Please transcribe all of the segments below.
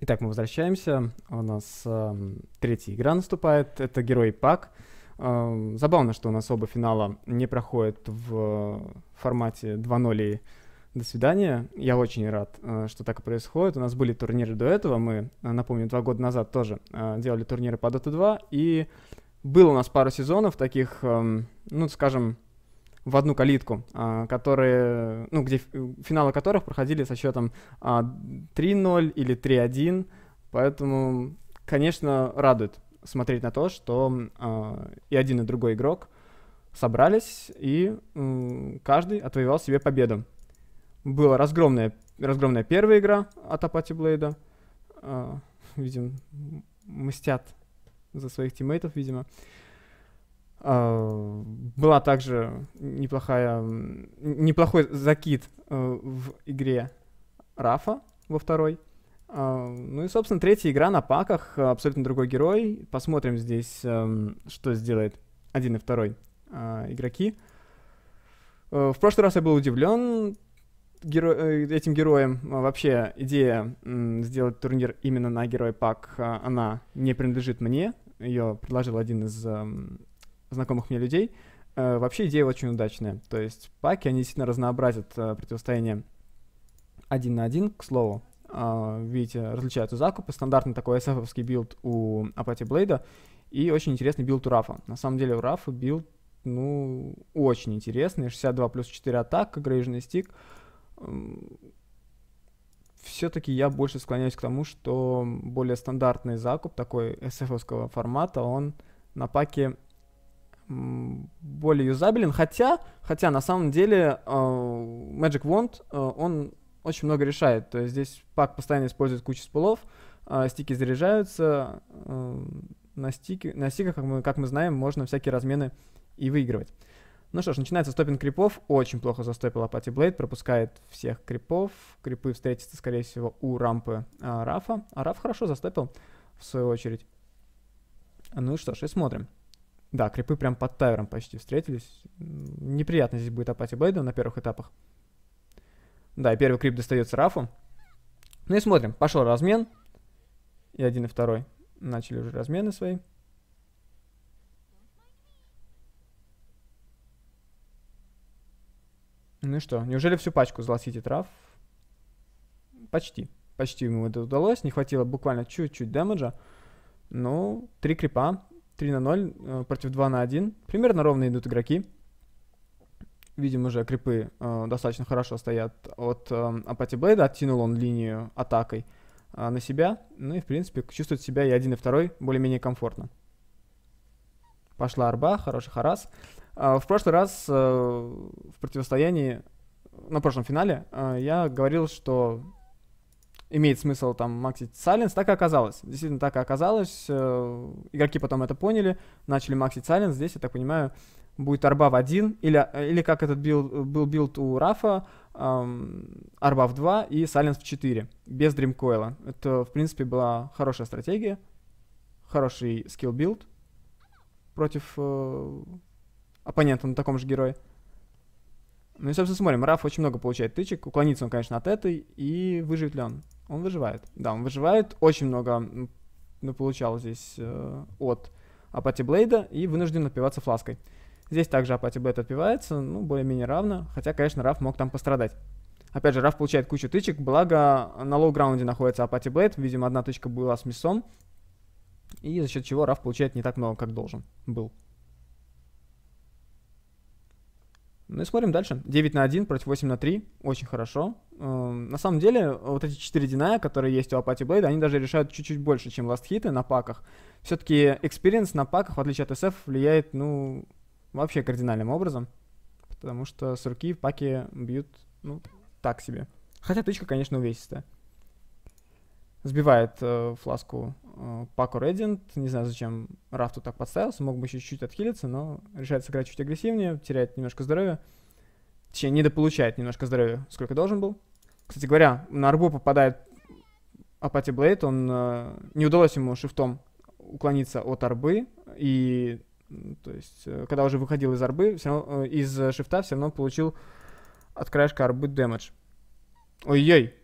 Итак, мы возвращаемся. У нас э, третья игра наступает. Это герой Пак. Э, забавно, что у нас оба финала не проходят в формате 2-0 и до свидания. Я очень рад, э, что так и происходит. У нас были турниры до этого. Мы, э, напомню, два года назад тоже э, делали турниры по Dota 2. И было у нас пару сезонов таких, эм, ну, скажем, в одну калитку, а, которые, ну, где э, финалы которых проходили со счетом 3-0 а, или 3-1. Поэтому, конечно, радует смотреть на то, что а, и один, и другой игрок собрались, и каждый отвоевал себе победу. Была разгромная, разгромная первая игра от Апати Блейда. Видим, мстят за своих тиммейтов, видимо. А, была также неплохая, неплохой закид э, в игре Рафа во второй. А, ну и, собственно, третья игра на паках, абсолютно другой герой. Посмотрим здесь, эм, что сделает один и второй а, игроки. Э, в прошлый раз я был удивлен геро... Э, этим героем. Вообще, идея сделать турнир именно на герой пак, она не принадлежит мне. Ее предложил один из эм, знакомых мне людей. Э, вообще идея очень удачная. То есть паки, они сильно разнообразят э, противостояние один на один, к слову. Э, видите, различаются закупы. Стандартный такой sf билд у Апати Блейда. И очень интересный билд у Рафа. На самом деле у Рафа билд, ну, очень интересный. 62 плюс 4 атака, грейжный стик. Все-таки я больше склоняюсь к тому, что более стандартный закуп такой SF-овского формата, он на паке более юзабелен, хотя, хотя на самом деле э, Magic Wand, э, он очень много решает, то есть здесь пак постоянно использует кучу спулов, э, стики заряжаются, на, стике, на стиках, как мы, как мы знаем, можно всякие размены и выигрывать. Ну что ж, начинается стопинг крипов. Очень плохо застопил Апати Блейд, пропускает всех крипов. Крипы встретятся, скорее всего, у рампы а, Рафа. А Раф хорошо застопил, в свою очередь. Ну что ж, и смотрим. Да, крипы прям под тайвером почти встретились. Неприятно здесь будет апати Блейду на первых этапах. Да, и первый крип достается Рафу. Ну и смотрим. Пошел размен. И один, и второй начали уже размены свои. Ну и что, неужели всю пачку злосити Раф? Почти. Почти ему это удалось. Не хватило буквально чуть-чуть демеджа. Ну, три крипа. 3 на 0 э, против 2 на 1. Примерно ровно идут игроки. Видим уже крипы э, достаточно хорошо стоят от э, Апати Блейда. Оттянул он линию атакой э, на себя. Ну и, в принципе, чувствует себя и один, и второй более-менее комфортно. Пошла арба, хороший харас. Э, в прошлый раз э, в противостоянии, на прошлом финале, я говорил, что имеет смысл там максить сайленс, так и оказалось. Действительно, так и оказалось. Э, игроки потом это поняли, начали максить сайленс. Здесь, я так понимаю, будет арба в один или, э, или как этот билд, э, был билд у Рафа, эм, арба в два и сайленс в 4, без дримкоила. Это, в принципе, была хорошая стратегия, хороший скилл билд против э, оппонента на таком же герое. Ну и, собственно, смотрим. Раф очень много получает тычек. Уклонится он, конечно, от этой. И выживет ли он? Он выживает. Да, он выживает. Очень много ну, получал здесь э, от Апати Блейда и вынужден отпиваться флаской. Здесь также Апати Блейд отпивается, ну, более-менее равно, хотя, конечно, Раф мог там пострадать. Опять же, Раф получает кучу тычек, благо на лоу-граунде находится Апати Блейд, видимо, одна тычка была с мясом и за счет чего Раф получает не так много, как должен был. Ну и смотрим дальше. 9 на 1 против 8 на 3. Очень хорошо. Эм, на самом деле, вот эти 4 диная, которые есть у Апати Блейда, они даже решают чуть-чуть больше, чем ластхиты на паках. Все-таки experience на паках, в отличие от SF, влияет, ну, вообще кардинальным образом. Потому что сурки в паке бьют, ну, так себе. Хотя тычка, конечно, увесистая. Сбивает э, фласку э, Пако Реддинт. Не знаю, зачем Рафту так подставился. Мог бы еще чуть-чуть отхилиться, но решает сыграть чуть агрессивнее. Теряет немножко здоровья. Точнее, недополучает немножко здоровья, сколько должен был. Кстати говоря, на арбу попадает Апати Блейд. Он, э, не удалось ему шифтом уклониться от арбы. И то есть, э, когда уже выходил из арбы, все равно, э, из шифта все равно получил от краешка арбы дэмэдж. Ой-ой,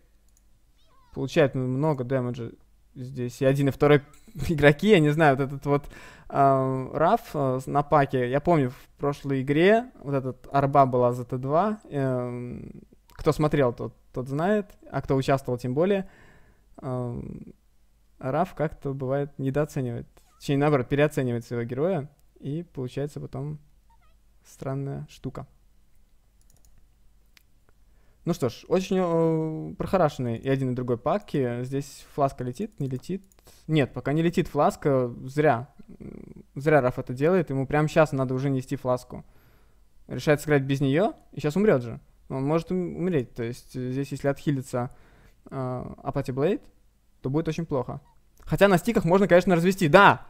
получает много дэмэджа здесь. И один, и второй игроки, я не знаю, вот этот вот э, Раф э, на паке. Я помню, в прошлой игре вот этот арба была за Т2. Э, эм, кто смотрел, тот, тот знает, а кто участвовал, тем более. Э, Раф как-то бывает недооценивает, точнее, наоборот, переоценивает своего героя, и получается потом странная штука. Ну что ж, очень э, прохарашенные и один, и другой паки. Здесь фласка летит, не летит. Нет, пока не летит фласка, зря. Зря Раф это делает. Ему прямо сейчас надо уже нести фласку. Решает сыграть без нее, и сейчас умрет же. Он может умереть. То есть э, здесь, если отхилится э, Апати Блейд, то будет очень плохо. Хотя на стиках можно, конечно, развести. Да!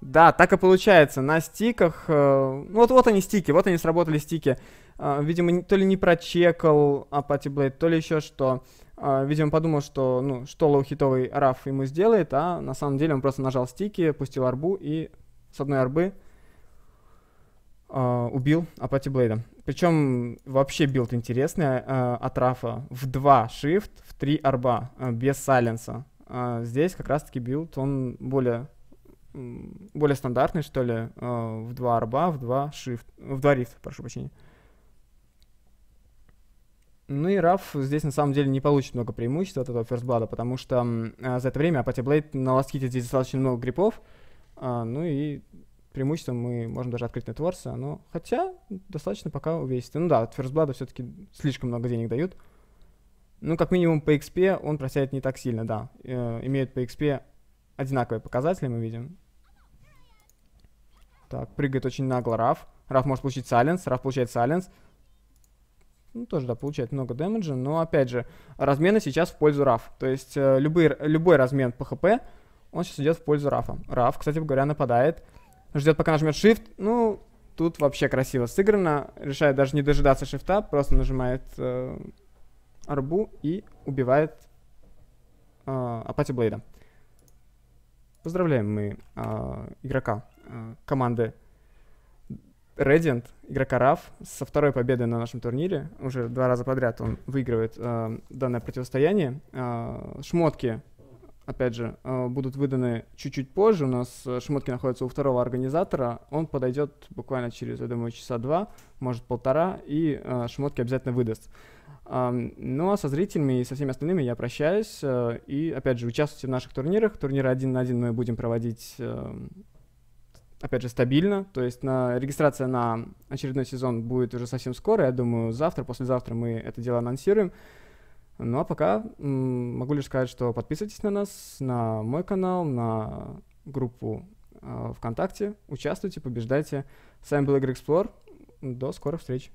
Да, так и получается. На стиках... Э, ну вот, вот они стики, вот они сработали стики. Э, видимо, то ли не прочекал Apache Blade, то ли еще что. Э, видимо, подумал, что, ну, что лоухитовый раф ему сделает, а на самом деле он просто нажал стики, пустил арбу и с одной арбы убил Apache Blade. Причем вообще билд интересный от рафа. В два shift, в три арба, без сайленса. здесь как раз-таки билд, он более более стандартный, что ли, э, в два арба, в два shift, в два рифт, прошу прощения. Ну и Раф здесь на самом деле не получит много преимуществ от этого ферстблада, потому что э, за это время Апатия Блейд на ластките здесь достаточно много грипов э, ну и преимущество мы можем даже открыть на Творца, но хотя достаточно пока увесистый. Ну да, от ферстблада все-таки слишком много денег дают. Ну, как минимум, по XP он просяет не так сильно, да. Э, имеют по XP одинаковые показатели, мы видим. Так, прыгает очень нагло Раф. Раф может получить саленс. Раф получает саленс. Ну, тоже, да, получает много дэмэджа, но, опять же, размены сейчас в пользу Раф. То есть, э, любой, любой размен по ХП, он сейчас идет в пользу Рафа. Раф, кстати говоря, нападает. Ждет, пока нажмет Shift. Ну, тут вообще красиво сыграно. Решает даже не дожидаться шифта, просто нажимает э, арбу и убивает э, Апати Блейда. Поздравляем мы э, игрока команды Radiant, игрока RAF, со второй победы на нашем турнире. Уже два раза подряд он выигрывает э, данное противостояние. Э, шмотки, опять же, э, будут выданы чуть-чуть позже. У нас э, шмотки находятся у второго организатора. Он подойдет буквально через, я думаю, часа два, может полтора, и э, шмотки обязательно выдаст. Um, ну а со зрителями и со всеми остальными я прощаюсь. Uh, и опять же, участвуйте в наших турнирах. Турниры один на один мы будем проводить uh, опять же, стабильно. То есть на, регистрация на очередной сезон будет уже совсем скоро. Я думаю, завтра, послезавтра мы это дело анонсируем. Ну а пока могу лишь сказать, что подписывайтесь на нас, на мой канал, на группу э, ВКонтакте. Участвуйте, побеждайте. С вами был Игорь Эксплор. До скорых встреч.